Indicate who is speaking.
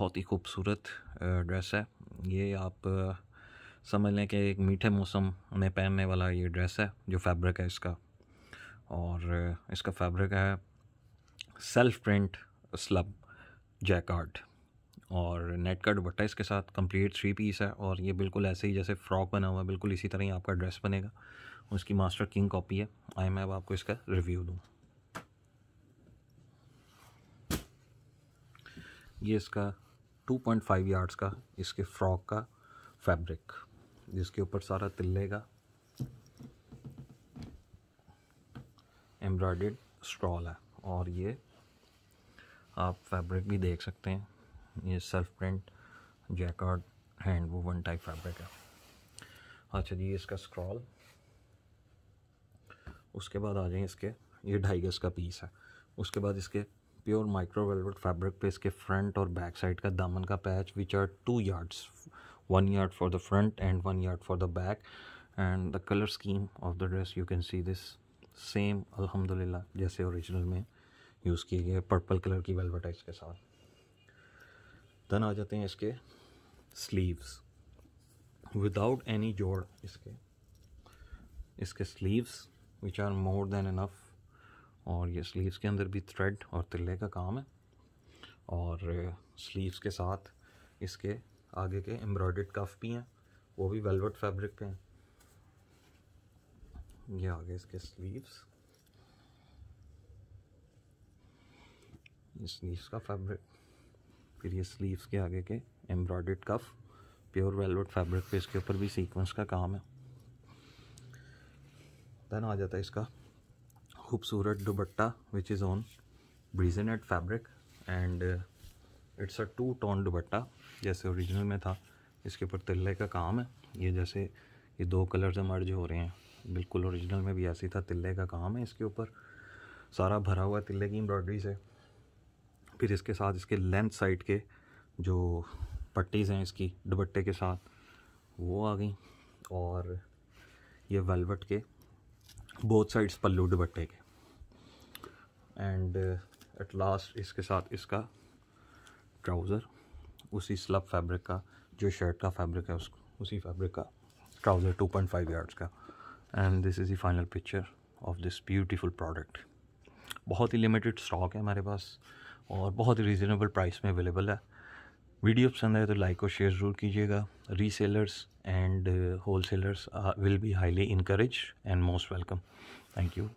Speaker 1: बहुत ही खूबसूरत ड्रेस है ये आप समझ लें कि एक मीठे मौसम में पहनने वाला ये ड्रेस है जो फैब्रिक है इसका और इसका फैब्रिक है सेल्फ प्रिंट स्लब जैकार्ड और नेट का दुपट्टा इसके साथ कंप्लीट थ्री पीस है और ये बिल्कुल ऐसे ही जैसे फ्रॉक बना हुआ है बिल्कुल इसी तरह ही आपका ड्रेस बनेगा उसकी मास्टर किंग कॉपी है आई मैं अब आपको इसका रिव्यू दूँ ये इसका 2.5 यार्ड्स का इसके फ्रॉक का फैब्रिक जिसके ऊपर सारा तिल्ले का एम्ब्रॉयड स्टॉल है और ये आप फैब्रिक भी देख सकते हैं ये सेल्फ प्रिंट जैकॉर्ड हैंड वो वन टाइप फैब्रिक है अच्छा जी इसका स्क्रॉल उसके बाद आ जाए इसके ये ढाई गज का पीस है उसके बाद इसके प्योर माइक्रो वेलवेट फैब्रिक पे इसके फ्रंट और बैक साइड का दामन का patch which are two yards one yard for the front end one yard for the back end the colour scheme of the dress you can see this same अल्हम्दुलिल्लाह जैसे original में use किए गए purple colour की velvet है इसके साथ धन आ जाते हैं इसके स्लीव्स विदाउट एनी जोड़ इसके इसके sleeves which are more than enough और ये स्लीव्स के अंदर भी थ्रेड और तिल्ले का काम है और स्लीव्स के साथ इसके आगे के एम्ब्रॉयड कफ भी हैं वो भी वेलवेट फैब्रिक पे हैं ये आगे इसके स्लीव्स स्लीव्स का फैब्रिक फिर ये स्लीव्स के आगे के एम्ब्रॉयड कफ प्योर वेलवेट फैब्रिक पे इसके ऊपर भी सीक्वेंस का काम है देन आ जाता है इसका खूबसूरत dupatta which is on brisonet fabric and it's a two tone dupatta जैसे ओरिजिनल में था इसके ऊपर तिल्ले का काम है ये जैसे ये दो कलर्स मर्ज हो रहे हैं बिल्कुल ओरिजिनल में भी ऐसे था तिल्ले का काम है इसके ऊपर सारा भरा हुआ तिल्ले की एम्ब्रॉयडरी से फिर इसके साथ इसके लेंथ साइड के जो पट्टीज़ हैं इसकी दुबट्टे के साथ वो आ गई और ये वेलवेट के बोथ साइड्स पल्लू दुबट्टे के एंड एट लास्ट इसके साथ इसका ट्राउज़र उसी स्लब फैब्रिक का जो शर्ट का फैब्रिक है उसको उसी फैब्रिक का ट्राउज़र 2.5 पॉइंट यार्ड्स का and this is the final picture of this beautiful product बहुत ही लिमिटेड स्टॉक है हमारे पास और बहुत ही रीज़नेबल प्राइस में अवेलेबल है वीडियो पसंद आए तो लाइक और शेयर ज़रूर कीजिएगा resellers and wholesalers will be highly encourage and most welcome thank you